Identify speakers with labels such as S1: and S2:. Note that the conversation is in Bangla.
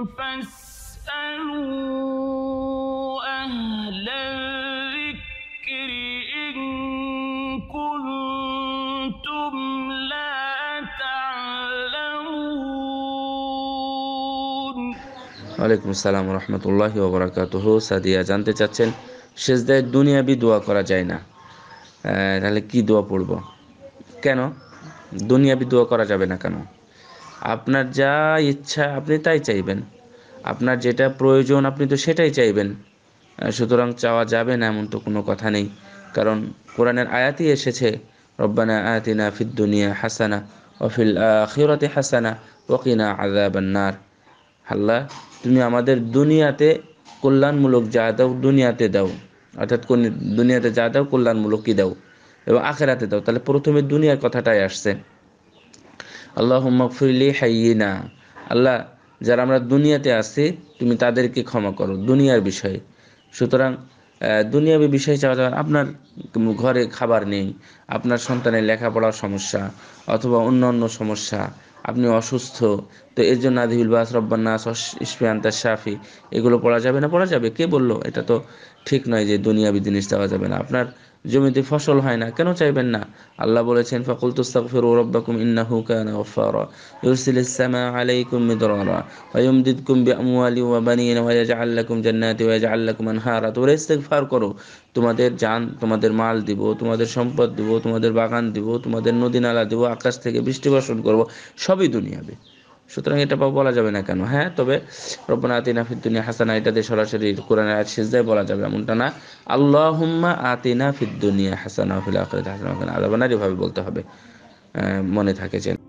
S1: ওয়ালাইকুম আসসালাম রহমতুল্লাহ ওবরাকাতুহ সাদিয়া জানতে চাচ্ছেন শেষ দেয় দুনিয়াবি দোয়া করা যায় না তাহলে কি দোয়া পড়ব কেন দুনিয়াবি দোয়া করা যাবে না কেন আপনার যা ইচ্ছা আপনি তাই চাইবেন আপনার যেটা প্রয়োজন আপনি তো সেটাই চাইবেন সুতরাং চাওয়া যাবে না এমন তো কোনো কথা নেই কারণ কোরআনের আয়াতই এসেছে রব্বানা আয়াতিনা ফিদ্দুনিয়া হাসানা অফিল আখিরতে হাসানা ওকিনা আজাবান্নার আল্লাহ তুমি আমাদের দুনিয়াতে কল্যাণমূলক যা দাও দুনিয়াতে দাও অর্থাৎ কোন দুনিয়াতে যা দাও কল্যাণমূলক কী দাও এবং আখেরাতে দাও তাহলে প্রথমে দুনিয়ার কথাটাই আসছে আল্লাহ মকফিলি হাইয়িনা আল্লাহ যারা আমরা দুনিয়াতে আছি তুমি তাদেরকে ক্ষমা করো দুনিয়ার বিষয়ে সুতরাং দুনিয়াবি বিষয়ে চাওয়া যাওয়া আপনার ঘরে খাবার নেই আপনার সন্তানের লেখাপড়ার সমস্যা অথবা অন্য অন্য সমস্যা আপনি অসুস্থ তো এর জন্য আদিবুল বাস রব্বান্নাস ইসফিয়ান্তা শাফি এগুলো পড়া যাবে না পড়া যাবে কে বলল এটা তো ঠিক নয় যে দুনিয়াবি জিনিস দেওয়া যাবে না আপনার জমিতে ফসল হয় না কেন চাইবেন না আল্লাহ বলেছেন ফাকুল তুস্তাগফিরু রাব্বাকুম ইন্নাহু কানা গফফারা ইউরসিলিস সামা আলাইকুম মিদরারা ওয়া বিআমওয়ালি ওয়া বানিন ওয়া ইয়াজআল লাকুম জান্নাতি ওয়া ইয়াজআল লাকুম আনহারা তোমরা ইস্তিগফার করো তোমাদের জান তোমাদের মাল দিব তোমাদের সম্পদ দিব তোমাদের বাগান দিব তোমাদের নদী নালা দিব আকাশ থেকে বৃষ্টি বর্ষণ করব সবই দুনিয়াবে সুতরাং এটা বলা যাবে না কেন হ্যাঁ তবে রব্বানা আতিনা দুনিয়া হাসানা এটা দিয়ে সরাসরি কোরআন আয়াত সিজদায় বলা যাবে এমনটা না আল্লাহুম্মা আতিনা ফিদ্দুনিয়া হাসানা ফিল আখিরাতি হাসানা আযাবানার এভাবে বলতে হবে মনে থাকে যেন